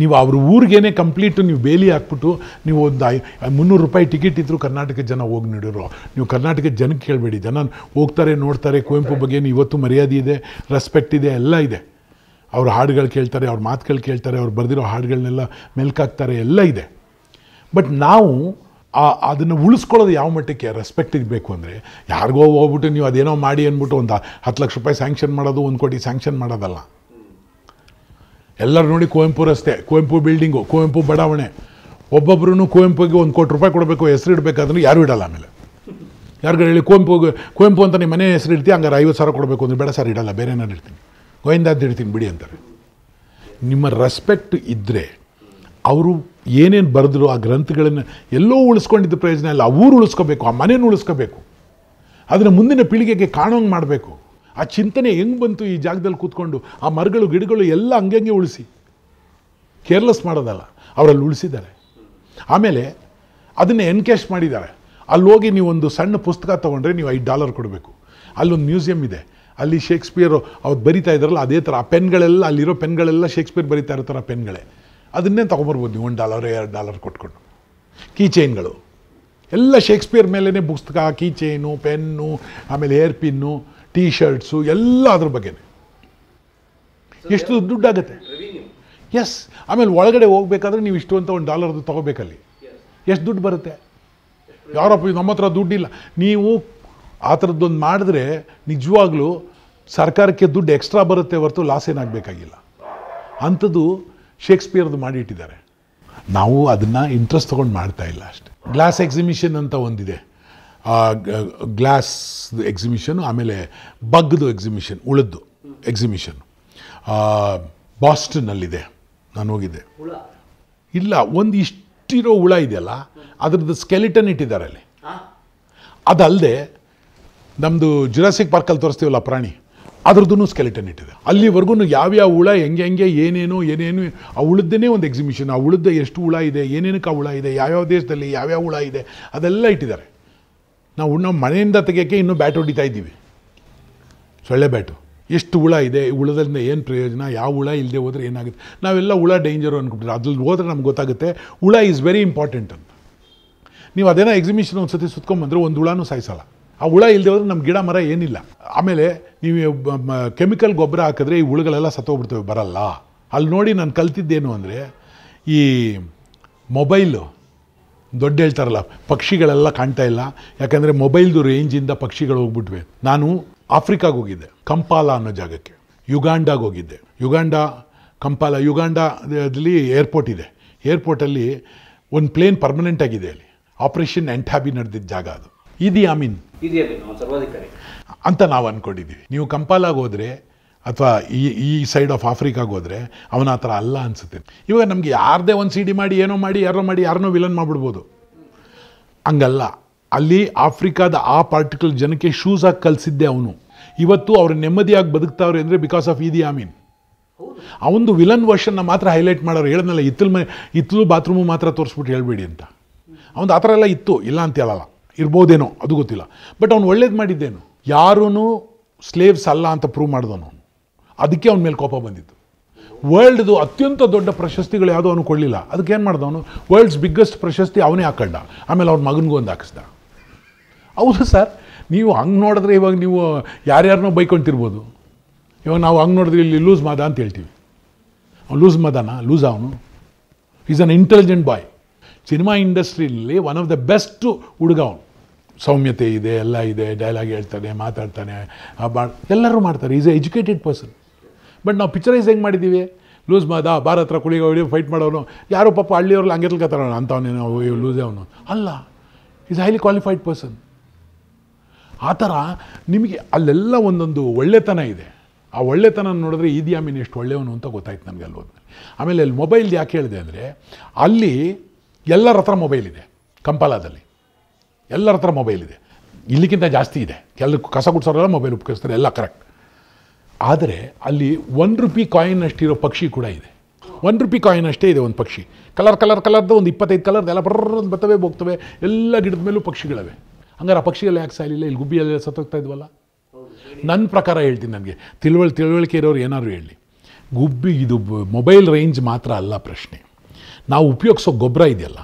[SPEAKER 1] ನೀವು ಅವ್ರ ಊರಿಗೇನೆ ಕಂಪ್ಲೀಟು ನೀವು ಬೇಲಿ ಹಾಕ್ಬಿಟ್ಟು ನೀವು ಒಂದು ಐ ಮುನ್ನೂರು ರೂಪಾಯಿ ಟಿಕೆಟ್ ಇದ್ದರು ಕರ್ನಾಟಕ ಜನ ಹೋಗಿ ನೀಡಿರೋ ನೀವು ಕರ್ನಾಟಕ ಜನಕ್ಕೆ ಕೇಳಬೇಡಿ ಜನ ಹೋಗ್ತಾರೆ ನೋಡ್ತಾರೆ ಕುವೆಂಪು ಬಗ್ಗೆ ಇವತ್ತು ಮರ್ಯಾದೆ ಇದೆ ರೆಸ್ಪೆಕ್ಟ್ ಇದೆ ಎಲ್ಲ ಇದೆ ಅವ್ರ ಹಾಡುಗಳು ಕೇಳ್ತಾರೆ ಅವ್ರ ಮಾತುಗಳು ಕೇಳ್ತಾರೆ ಅವ್ರು ಬರೆದಿರೋ ಹಾಡುಗಳನ್ನೆಲ್ಲ ಮೆಲ್ಕಾಕ್ತಾರೆ ಎಲ್ಲ ಇದೆ ಬಟ್ ನಾವು ಆ ಅದನ್ನು ಉಳಿಸ್ಕೊಳ್ಳೋದು ಯಾವ ಮಟ್ಟಕ್ಕೆ ರೆಸ್ಪೆಕ್ಟ್ ಇರಬೇಕು ಅಂದರೆ ಯಾರಿಗೋ ಹೋಗ್ಬಿಟ್ಟು ನೀವು ಅದೇನೋ ಮಾಡಿ ಅಂದ್ಬಿಟ್ಟು ಒಂದು ಹತ್ತು ಲಕ್ಷ ರೂಪಾಯಿ ಸ್ಯಾಂಕ್ಷನ್ ಮಾಡೋದು ಒಂದು ಕೋಟಿ ಸ್ಯಾಂಕ್ಷನ್ ಮಾಡೋದಲ್ಲ ಎಲ್ಲರೂ ನೋಡಿ ಕುವೆಂಪು ರಸ್ತೆ ಕುವೆಂಪು ಬಿಲ್ಡಿಂಗು ಕುವೆಂಪು ಬಡಾವಣೆ ಒಬ್ಬೊಬ್ಬರೂ ಕುವೆಂಪುಗೆ ಒಂದು ಕೋಟಿ ರೂಪಾಯಿ ಕೊಡಬೇಕು ಹೆಸರು ಇಡಬೇಕಾದ್ರೂ ಯಾರೂ ಇಡಲ್ಲ ಆಮೇಲೆ ಯಾರಿಗೂ ಹೇಳಿ ಕುವೆಂಪು ಕುವೆಂಪು ಅಂತ ನಿಮ್ಮ ಮನೆ ಹೆಸರು ಇಡ್ತೀನಿ ಹಂಗಾರೆ ಐವತ್ತು ಸಾವಿರ ಕೊಡಬೇಕು ಅಂದರೆ ಬೇಡ ಸರ್ ಇಡಲ್ಲ ಬೇರೆ ಏನಾರು ಇಡ್ತೀನಿ ಗೋವಿಂದ ಹೇಳ್ತೀನಿ ಬಿಡಿ ಅಂತಾರೆ ನಿಮ್ಮ ರೆಸ್ಪೆಕ್ಟ್ ಇದ್ದರೆ ಅವರು ಏನೇನು ಬರೆದ್ರು ಆ ಗ್ರಂಥಗಳನ್ನು ಎಲ್ಲೋ ಉಳಿಸ್ಕೊಂಡಿದ್ದ ಪ್ರಯೋಜನ ಇಲ್ಲ ಆ ಊರು ಉಳಿಸ್ಕೋಬೇಕು ಆ ಮನೇನು ಉಳಿಸ್ಕೋಬೇಕು ಅದನ್ನು ಮುಂದಿನ ಪೀಳಿಗೆಗೆ ಕಾಣೋಂಗೆ ಮಾಡಬೇಕು ಆ ಚಿಂತನೆ ಹೆಂಗೆ ಬಂತು ಈ ಜಾಗದಲ್ಲಿ ಕೂತ್ಕೊಂಡು ಆ ಮರಗಳು ಗಿಡಗಳು ಎಲ್ಲ ಹಂಗೆ ಉಳಿಸಿ ಕೇರ್ಲೆಸ್ ಮಾಡೋದಲ್ಲ ಅವರಲ್ಲಿ ಉಳಿಸಿದ್ದಾರೆ ಆಮೇಲೆ ಅದನ್ನು ಎನ್ಕ್ಯಾಶ್ ಮಾಡಿದ್ದಾರೆ ಅಲ್ಲಿ ಅಲ್ಲೋಗಿ ನೀವೊಂದು ಸಣ್ಣ ಪುಸ್ತಕ ತೊಗೊಂಡ್ರೆ ನೀವು ಐದು ಡಾಲರ್ ಕೊಡಬೇಕು ಅಲ್ಲೊಂದು ಮ್ಯೂಸಿಯಂ ಇದೆ ಅಲ್ಲಿ ಶೇಕ್ಸ್ಪಿಯರು ಅವ್ರು ಬರಿತಾ ಇದ್ದಾರಲ್ಲ ಅದೇ ಥರ ಆ ಪೆನ್ಗಳೆಲ್ಲ ಅಲ್ಲಿರೋ ಪೆನ್ಗಳೆಲ್ಲ ಶೇಕ್ಸ್ಪಿಯರ್ ಬರಿತಾ ಇರೋ ಥರ ಪೆನ್ಗಳೇ ಅದನ್ನೇ ತೊಗೊಂಬರ್ಬೋದು ನೀವು ಒಂದು ಡಾಲರ್ ಎರಡು ಡಾಲರ್ ಕೊಟ್ಕೊಂಡು ಕೀ ಚೈನ್ಗಳು ಎಲ್ಲ ಶೇಕ್ಸ್ಪಿಯರ್ ಮೇಲೇ ಪುಸ್ತಕ ಕೀ ಚೈನು ಪೆನ್ನು ಆಮೇಲೆ ಏರ್ ಪಿನ್ನು ಟೀ ಶರ್ಟ್ಸು ಎಲ್ಲ ಅದ್ರ ಬಗ್ಗೆ ಎಷ್ಟು ದುಡ್ಡಾಗುತ್ತೆ ಎಸ್ ಆಮೇಲೆ ಒಳಗಡೆ ಹೋಗ್ಬೇಕಾದ್ರೆ ನೀವು ಇಷ್ಟು ಅಂತ ಒಂದು ಡಾಲರ್ದು ತೊಗೋಬೇಕಲ್ಲಿ ಎಷ್ಟು ದುಡ್ಡು ಬರುತ್ತೆ ಯಾರಪ್ಪ ನಮ್ಮ ಹತ್ರ ದುಡ್ಡಿಲ್ಲ ನೀವು ಆ ಥರದ್ದೊಂದು ಮಾಡಿದ್ರೆ ನಿಜವಾಗ್ಲೂ ಸರ್ಕಾರಕ್ಕೆ ದುಡ್ಡು ಎಕ್ಸ್ಟ್ರಾ ಬರುತ್ತೆ ಹೊರತು ಲಾಸ್ ಏನಾಗಬೇಕಾಗಿಲ್ಲ ಅಂಥದ್ದು ಶೇಕ್ಸ್ಪಿಯರ್ದು ಮಾಡಿಟ್ಟಿದ್ದಾರೆ ನಾವು ಅದನ್ನು ಇಂಟ್ರೆಸ್ಟ್ ತೊಗೊಂಡು ಮಾಡ್ತಾ ಇಲ್ಲ ಅಷ್ಟೆ ಗ್ಲಾಸ್ ಎಕ್ಸಿಮಿಷನ್ ಅಂತ ಒಂದಿದೆ ಗ್ಲಾಸ್ ಎಕ್ಸಿಬಿಷನು ಆಮೇಲೆ ಬಗ್ದು ಎಕ್ಸಿಬಿಷನ್ ಉಳಿದ್ದು ಎಕ್ಸಿಬಿಷನ್ ಬಾಸ್ಟನ್ನಲ್ಲಿದೆ ನಾನು ಹೋಗಿದ್ದೆ ಇಲ್ಲ ಒಂದು ಇಷ್ಟಿರೋ ಹುಳ ಇದೆಯಲ್ಲ ಅದ್ರದ್ದು ಸ್ಕೆಲಿಟನ್ ಇಟ್ಟಿದ್ದಾರೆ ಅಲ್ಲಿ ಅದಲ್ಲದೆ ನಮ್ಮದು ಜುರಾಸಿಕ್ ಪಾರ್ಕಲ್ಲಿ ತೋರಿಸ್ತೀವಲ್ಲ ಪ್ರಾಣಿ ಅದ್ರದ್ದು ಸ್ಕೆಲಿಟನ್ ಇಟ್ಟಿದೆ ಅಲ್ಲಿವರೆಗೂ ಯಾವ್ಯಾವ ಹುಳ ಹೆಂಗೆ ಹೆಂಗೆ ಏನೇನು ಏನೇನು ಆ ಉಳಿದೇ ಒಂದು ಎಕ್ಸಿಬಿಷನ್ ಆ ಉಳಿದ ಎಷ್ಟು ಹುಳ ಇದೆ ಏನೇನಕ್ಕೆ ಆ ಹುಳ ಇದೆ ಯಾವ್ಯಾವ ದೇಶದಲ್ಲಿ ಯಾವ್ಯಾವ ಹುಳ ಇದೆ ಅದೆಲ್ಲ ಇಟ್ಟಿದ್ದಾರೆ ನಾವು ನಾವು ಮನೆಯಿಂದ ತೆಗೆಯೋಕ್ಕೆ ಇನ್ನೂ ಬ್ಯಾಟ್ ಹೊಡಿತಾ ಇದ್ದೀವಿ ಸೊಳ್ಳೆ ಬ್ಯಾಟು ಎಷ್ಟು ಹುಳ ಇದೆ ಹುಳದಿಂದ ಏನು ಪ್ರಯೋಜನ ಯಾವ ಹುಳ ಇಲ್ಲದೆ ಹೋದರೆ ಏನಾಗುತ್ತೆ ನಾವೆಲ್ಲ ಹುಳ ಡೇಂಜರು ಅಂದ್ಕೊಬಿಟ್ರೆ ಅದ್ರಲ್ಲಿ ಹೋದರೆ ನಮ್ಗೆ ಗೊತ್ತಾಗುತ್ತೆ ಹುಳ ಈಸ್ ವೆರಿ ಇಂಪಾರ್ಟೆಂಟ್ ಅಂತ ನೀವು ಅದೇನೋ ಎಕ್ಸಿಬಿಷನ್ ಒಂದು ಸತಿ ಸುತ್ಕೊಂಬಂದ್ರೆ ಒಂದು ಹುಳನೂ ಸಾಯಿಸಲ್ಲ ಆ ಹುಳ ಇಲ್ಲದೆ ಹೋದ್ರೆ ನಮ್ಮ ಗಿಡ ಮರ ಏನಿಲ್ಲ ಆಮೇಲೆ ನೀವು ಕೆಮಿಕಲ್ ಗೊಬ್ಬರ ಹಾಕಿದ್ರೆ ಈ ಹುಳುಗಳೆಲ್ಲ ಸತ್ತೋಗ್ಬಿಡ್ತವೆ ಬರಲ್ಲ ಅಲ್ಲಿ ನೋಡಿ ನಾನು ಕಲ್ತಿದ್ದೇನು ಅಂದರೆ ಈ ಮೊಬೈಲು ದೊಡ್ಡ ಹೇಳ್ತಾರಲ್ಲ ಪಕ್ಷಿಗಳೆಲ್ಲ ಕಾಣ್ತಾ ಇಲ್ಲ ಯಾಕಂದರೆ ಮೊಬೈಲ್ದು ರೇಂಜಿಂದ ಪಕ್ಷಿಗಳು ಹೋಗ್ಬಿಟ್ವೆ ನಾನು ಆಫ್ರಿಕಾಗೆ ಹೋಗಿದ್ದೆ ಕಂಪಾಲ ಅನ್ನೋ ಜಾಗಕ್ಕೆ ಯುಗಾಂಡಾಗೆ ಹೋಗಿದ್ದೆ ಯುಗಾಂಡ ಕಂಪಾಲ ಯುಗಾಂಡಲ್ಲಿ ಏರ್ಪೋರ್ಟ್ ಇದೆ ಏರ್ಪೋರ್ಟಲ್ಲಿ ಒಂದು ಪ್ಲೇನ್ ಪರ್ಮನೆಂಟ್ ಅಲ್ಲಿ ಆಪ್ರೇಷನ್ ಎಂಟ್ಯಾಬಿ ನಡೆದಿದ್ದ ಜಾಗ ಅದು ಇದಿ ಅಮೀನ್ ಅಂತ ನಾವು ಅಂದ್ಕೊಂಡಿದ್ದೀವಿ ನೀವು ಕಂಪಾಲಾಗಿ ಹೋದರೆ ಅಥವಾ ಈ ಈ ಸೈಡ್ ಆಫ್ ಆಫ್ರಿಕಾಗೆ ಹೋದರೆ ಅವನ ಆ ಥರ ಅಲ್ಲ ಅನಿಸುತ್ತೆ ಇವಾಗ ನಮಗೆ ಯಾರದೇ ಒಂದು ಸಿಡಿ ಮಾಡಿ ಏನೋ ಮಾಡಿ ಯಾರೋ ಮಾಡಿ ಯಾರನ್ನೋ ವಿಲನ್ ಮಾಡಿಬಿಡ್ಬೋದು ಹಂಗಲ್ಲ ಅಲ್ಲಿ ಆಫ್ರಿಕಾದ ಆ ಪಾರ್ಟಿಕಲ್ ಜನಕ್ಕೆ ಶೂಸ್ ಹಾಕಿ ಕಲಿಸಿದ್ದೆ ಅವನು ಇವತ್ತು ಅವ್ರ ನೆಮ್ಮದಿಯಾಗಿ ಬದುಕ್ತಾವ್ರೆ ಅಂದರೆ ಬಿಕಾಸ್ ಆಫ್ ಇದಿ ಆಮೀನ್ ಒಂದು ವಿಲನ್ ವರ್ಷನ್ನ ಮಾತ್ರ ಹೈಲೈಟ್ ಮಾಡೋರು ಹೇಳದ್ನಲ್ಲ ಇತ್ಲು ಮ ಇತ್ತಲು ಬಾತ್ರೂಮು ಮಾತ್ರ ತೋರಿಸ್ಬಿಟ್ಟು ಹೇಳಬೇಡಿ ಅಂತ ಅವನು ಆ ಥರ ಎಲ್ಲ ಇತ್ತು ಇಲ್ಲ ಅಂತ ಹೇಳಲ್ಲ ಇರ್ಬೋದೇನೋ ಅದು ಗೊತ್ತಿಲ್ಲ ಬಟ್ ಅವ್ನು ಒಳ್ಳೇದು ಮಾಡಿದ್ದೇನು ಯಾರೂ ಸ್ಲೇವ್ಸ್ ಅಲ್ಲ ಅಂತ ಪ್ರೂವ್ ಮಾಡಿದವನು ಅವನು ಅದಕ್ಕೆ ಅವನ ಮೇಲೆ ಕೋಪ ಬಂದಿತ್ತು ವರ್ಲ್ಡ್ದು ಅತ್ಯಂತ ದೊಡ್ಡ ಪ್ರಶಸ್ತಿಗಳು ಯಾವುದೋ ಅವನು ಕೊಡಲಿಲ್ಲ ಅದಕ್ಕೆ ಏನು ಮಾಡ್ದವನು ವರ್ಲ್ಡ್ಸ್ ಬಿಗ್ಗೆಸ್ಟ್ ಪ್ರಶಸ್ತಿ ಅವನೇ ಹಾಕೊಂಡ ಆಮೇಲೆ ಅವ್ರ ಮಗನಿಗೂ ಒಂದು ಹಾಕಿಸ್ದ ಹೌದು ಸರ್ ನೀವು ಹಂಗೆ ನೋಡಿದ್ರೆ ಇವಾಗ ನೀವು ಯಾರ್ಯಾರನ್ನೋ ಬೈಕೊಂತಿರ್ಬೋದು ಇವಾಗ ನಾವು ಹಂಗೆ ನೋಡಿದ್ರೆ ಇಲ್ಲಿ ಲೂಸ್ ಮಾದ ಅಂತ ಹೇಳ್ತೀವಿ ಅವ್ನು ಲೂಸ್ ಮಾದಾನ ಲೂಸ್ ಅವನು is an intelligent boy cinema ಇಂಡಸ್ಟ್ರಿಯಲ್ಲಿ ಒನ್ ಆಫ್ ದ ಬೆಸ್ಟು ಹುಡುಗ ಅವನು ಸೌಮ್ಯತೆ ಇದೆ ಎಲ್ಲ ಇದೆ ಡೈಲಾಗ್ ಹೇಳ್ತಾನೆ ಮಾತಾಡ್ತಾನೆ ಬಾ ಎಲ್ಲರೂ ಮಾಡ್ತಾರೆ is a educated person but ನಾವು ಪಿಕ್ಚರೈಸ್ ಹೆಂಗೆ ಮಾಡಿದ್ದೀವಿ ಲೂಸ್ ಮಾದ ಬಾರ ಹತ್ರ ಕುಳಿಗೆ ಫೈಟ್ ಮಾಡೋನು ಯಾರೋ ಪಾಪ ಹಳ್ಳಿಯವ್ರಲ್ಲಿ ಹಂಗೆ ತಿಳ್ಕೊತಾರವನು ಅಂತ ಅವನು ಇವ್ ಅವನು ಅಲ್ಲ ಈಸ್ ಹೈಲಿ ಕ್ವಾಲಿಫೈಡ್ ಪರ್ಸನ್ ಆ ಥರ ನಿಮಗೆ ಅಲ್ಲೆಲ್ಲ ಒಂದೊಂದು ಒಳ್ಳೆತನ ಇದೆ ಆ ಒಳ್ಳೆತನ ನೋಡಿದ್ರೆ ಈದಿ ಆಮೀನ್ ಎಷ್ಟು ಒಳ್ಳೆಯವನು ಅಂತ ಗೊತ್ತಾಯ್ತು ನನಗೆ ಅಲ್ಲಿ ಹೋದ್ಮೇಲೆ ಆಮೇಲೆ ಅಲ್ಲಿ ಮೊಬೈಲ್ ಯಾಕೆ ಹೇಳಿದೆ ಅಂದರೆ ಅಲ್ಲಿ ಎಲ್ಲರ ಹತ್ರ ಮೊಬೈಲ್ ಇದೆ ಕಂಪಲಾದಲ್ಲಿ ಎಲ್ಲರ ಹತ್ರ ಮೊಬೈಲ್ ಇದೆ ಇಲ್ಲಿಗಿಂತ ಜಾಸ್ತಿ ಇದೆ ಎಲ್ಲ ಕಸ ಗುಡ್ಸೋರೆಲ್ಲ ಮೊಬೈಲ್ ಉಪಯೋಗಿಸ್ತಾರೆ ಎಲ್ಲ ಕರೆಕ್ಟ್ ಆದರೆ ಅಲ್ಲಿ ಒನ್ ರುಪಿ ಕಾಯಿನ್ ಅಷ್ಟಿರೋ ಪಕ್ಷಿ ಕೂಡ ಇದೆ ಒನ್ ರುಪಿ ಕಾಯಿನ್ ಅಷ್ಟೇ ಇದೆ ಒಂದು ಪಕ್ಷಿ ಕಲರ್ ಕಲರ್ ಕಲರ್ದು ಒಂದು ಇಪ್ಪತ್ತೈದು ಕಲರ್ದು ಎಲ್ಲ ಬರೋದು ಬರ್ತವೆ ಹೋಗ್ತವೆ ಎಲ್ಲ ಗಿಡದ ಮೇಲೂ ಪಕ್ಷಿಗಳವೆ ಹಂಗಾರೆ ಆ ಪಕ್ಷಿಗಳು ಯಾಕೆ ಸಾಯಲಿಲ್ಲ ಇಲ್ಲಿ ಗುಬ್ಬಿಯಲ್ಲಿ ಸತ್ತೋಗ್ತಾ ಇದ್ವಲ್ಲ ನನ್ನ ಪ್ರಕಾರ ಹೇಳ್ತೀನಿ ನನಗೆ ತಿಳುವಳಿ ತಿಳುವಳಿಕೆ ಇರೋರು ಏನಾದ್ರು ಹೇಳಿ ಗುಬ್ಬಿ ಇದು ಮೊಬೈಲ್ ರೇಂಜ್ ಮಾತ್ರ ಅಲ್ಲ ಪ್ರಶ್ನೆ ನಾವು ಉಪಯೋಗಿಸೋ ಗೊಬ್ಬರ ಇದೆಯಲ್ಲ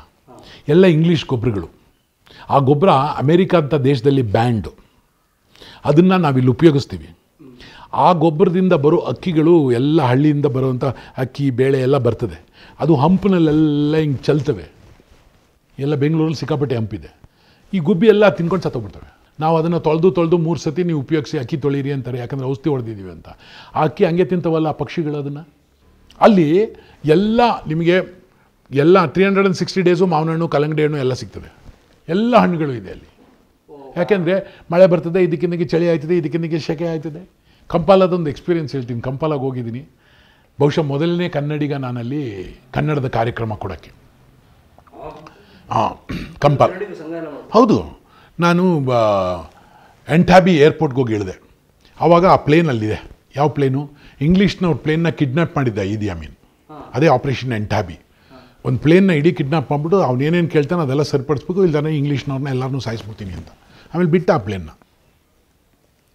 [SPEAKER 1] ಎಲ್ಲ ಇಂಗ್ಲೀಷ್ ಗೊಬ್ಬರಗಳು ಆ ಗೊಬ್ಬರ ಅಮೇರಿಕಾ ಅಂತ ದೇಶದಲ್ಲಿ ಬ್ಯಾಂಡು ಅದನ್ನು ನಾವಿಲ್ಲಿ ಉಪಯೋಗಿಸ್ತೀವಿ ಆ ಗೊಬ್ಬರದಿಂದ ಬರೋ ಅಕ್ಕಿಗಳು ಎಲ್ಲ ಹಳ್ಳಿಯಿಂದ ಬರುವಂಥ ಅಕ್ಕಿ ಬೇಳೆ ಎಲ್ಲ ಬರ್ತದೆ ಅದು ಹಂಪ್ನಲ್ಲೆಲ್ಲ ಹಿಂಗೆ ಚಲ್ತವೆ ಎಲ್ಲ ಬೆಂಗಳೂರಲ್ಲಿ ಸಿಕ್ಕಾಪಟ್ಟೆ ಹಂಪಿದೆ ಈ ಗುಬ್ಬಿ ಎಲ್ಲ ತಿನ್ಕೊಂಡು ಸತ್ತೋಗ್ಬಿಡ್ತವೆ ನಾವು ಅದನ್ನು ತೊಳೆದು ತೊಳೆದು ಮೂರು ಸತಿ ನೀವು ಉಪಯೋಗಿಸಿ ಅಕ್ಕಿ ತೊಳೀರಿ ಅಂತಾರೆ ಯಾಕಂದರೆ ಔಷಧಿ ಹೊಡೆದಿದ್ದೀವಿ ಅಂತ ಆ ಅಕ್ಕಿ ಹಂಗೆ ತಿಂತವಲ್ಲ ಪಕ್ಷಿಗಳು ಅದನ್ನು ಅಲ್ಲಿ ಎಲ್ಲ ನಿಮಗೆ ಎಲ್ಲ three hundred and sixty days ಮಾವಿನ ಹಣ್ಣು ಕಲ್ಲಂಗಡಿ ಹಣ್ಣು ಎಲ್ಲ ಸಿಗ್ತದೆ ಎಲ್ಲ ಹಣ್ಣುಗಳು ಇದೆ ಅಲ್ಲಿ ಯಾಕೆಂದರೆ ಮಳೆ ಬರ್ತದೆ ಇದಕ್ಕಿಂದಕ್ಕೆ ಚಳಿ ಆಯ್ತದೆ ಇದಕ್ಕಿಂದಕ್ಕೆ ಶೆಕೆ ಆಯ್ತದೆ ಕಂಪಾಲದೊಂದು ಎಕ್ಸ್ಪೀರಿಯೆನ್ಸ್ ಹೇಳ್ತೀನಿ ಕಂಪಾಲಾಗ ಹೋಗಿದ್ದೀನಿ ಬಹುಶಃ ಮೊದಲನೇ ಕನ್ನಡಿಗ ನಾನಲ್ಲಿ ಕನ್ನಡದ ಕಾರ್ಯಕ್ರಮ ಕೊಡೋಕ್ಕೆ ಹಾಂ ಕಂಪಾಲ ಹೌದು ನಾನು ಎಂಟಾಬಿ ಏರ್ಪೋರ್ಟ್ಗೆ ಹೋಗಿ ಇಳಿದೆ ಆವಾಗ ಆ ಪ್ಲೇನಲ್ಲಿದೆ ಯಾವ ಪ್ಲೇನು ಇಂಗ್ಲೀಷ್ನವ್ರು ಪ್ಲೇನ್ನ ಕಿಡ್ನಾಪ್ ಮಾಡಿದ್ದ ಇದೆಯಾ ಐ ಮೀನ್ ಅದೇ ಆಪ್ರೇಷನ್ ಎಂಟಾಬಿ ಒಂದು ಪ್ಲೇನ್ನ ಇಡೀ ಕಿಡ್ನಾಪ್ ಮಾಡ್ಬಿಟ್ಟು ಅವ್ನು ಏನೇನು ಕೇಳ್ತಾನೆ ಅದೆಲ್ಲ ಸರಿಪಡಿಸ್ಬೇಕು ಇಲ್ದಾನೆ ಇಂಗ್ಲೀಷ್ನವ್ರನ್ನ ಎಲ್ಲರನ್ನೂ ಸಾಯಿಸ್ಬಿಡ್ತೀನಿ ಅಂತ ಆಮೇಲೆ ಬಿಟ್ಟ ಆ ಪ್ಲೇನ್ನ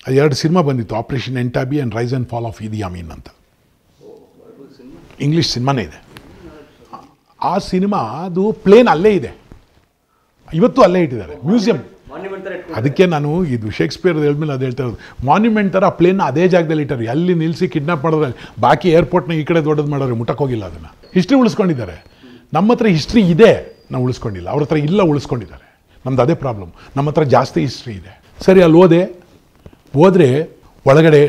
[SPEAKER 1] ಅದು ಎರಡು ಸಿನಿಮಾ ಬಂದಿತ್ತು operation Entebbe and rise and fall of Idi Amin ಅಂತ ಇಂಗ್ಲೀಷ್ ಸಿನಿಮಾನೇ ಇದೆ ಆ ಸಿನಿಮಾ ಅದು ಪ್ಲೇನ್ ಅಲ್ಲೇ ಇದೆ ಇವತ್ತು ಅಲ್ಲೇ ಇಟ್ಟಿದ್ದಾರೆ ಮ್ಯೂಸಿಯಂ ಅದಕ್ಕೆ ನಾನು ಇದು ಶೇಕ್ಸ್ಪಿಯರ್ ಹೇಳಿದ್ಮೇಲೆ ಅದು ಹೇಳ್ತಾ ಇರೋದು ಮಾನ್ಯುಮೆಂಟ್ ಥರ ಪ್ಲೇನ್ ಅದೇ ಜಾಗದಲ್ಲಿ ಇಟ್ಟಾರೆ ಅಲ್ಲಿ ನಿಲ್ಲಿಸಿ ಕಿಡ್ನಾಪ್ ಮಾಡೋದ್ರಲ್ಲಿ ಬಾಕಿ ಏರ್ಪೋರ್ಟ್ನ ಈ ಕಡೆ ದೊಡ್ಡದು ಮಾಡೋರು ಮುಟ್ಟಕ್ಕೆ ಹೋಗಿಲ್ಲ ಅದನ್ನು ಹಿಸ್ಟ್ರಿ ಉಳಿಸ್ಕೊಂಡಿದ್ದಾರೆ ನಮ್ಮ ಹತ್ರ ಹಿಸ್ಟ್ರಿ ಇದೆ ನಾವು ಉಳಿಸ್ಕೊಂಡಿಲ್ಲ ಅವ್ರ ಹತ್ರ ಇಲ್ಲ ಉಳಿಸ್ಕೊಂಡಿದ್ದಾರೆ ನಮ್ದು ಅದೇ ಪ್ರಾಬ್ಲಮ್ ನಮ್ಮ ಹತ್ರ ಜಾಸ್ತಿ ಹಿಸ್ಟ್ರಿ ಇದೆ ಸರಿ ಅಲ್ಲಿ ಓದೆ ಹೋದರೆ ಒಳಗಡೆ